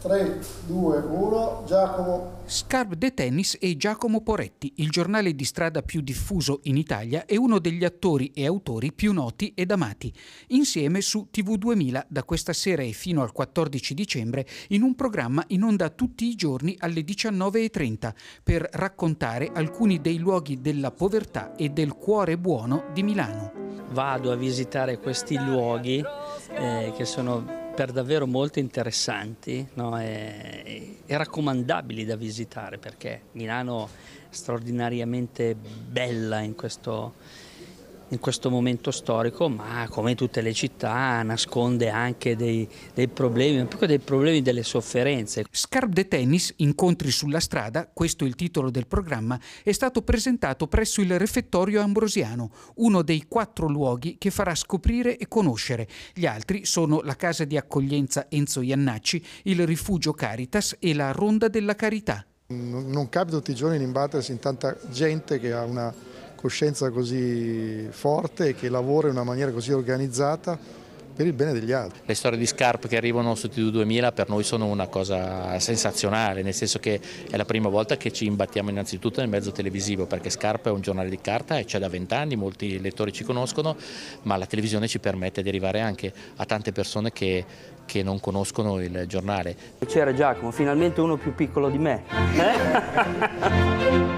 3, 2, 1, Giacomo. Scarp de Tennis e Giacomo Poretti, il giornale di strada più diffuso in Italia e uno degli attori e autori più noti ed amati, insieme su TV2000 da questa sera e fino al 14 dicembre in un programma in onda tutti i giorni alle 19.30 per raccontare alcuni dei luoghi della povertà e del cuore buono di Milano. Vado a visitare questi luoghi eh, che sono per davvero molto interessanti no? e, e, raccomandabili da visitare perché Milano è straordinariamente bella in questo in questo momento storico, ma come tutte le città nasconde anche dei, dei problemi, più che dei problemi delle sofferenze. Scarp de Tennis, incontri sulla strada, questo è il titolo del programma, è stato presentato presso il refettorio ambrosiano, uno dei quattro luoghi che farà scoprire e conoscere. Gli altri sono la casa di accoglienza Enzo Iannacci, il rifugio Caritas e la Ronda della Carità. Non capita tutti i giorni di imbattersi in tanta gente che ha una coscienza così forte e che lavora in una maniera così organizzata per il bene degli altri. Le storie di Scarp che arrivano su TD2000 per noi sono una cosa sensazionale, nel senso che è la prima volta che ci imbattiamo innanzitutto nel mezzo televisivo, perché Scarp è un giornale di carta e c'è da vent'anni, molti lettori ci conoscono, ma la televisione ci permette di arrivare anche a tante persone che, che non conoscono il giornale. C'era Giacomo, finalmente uno più piccolo di me. Eh?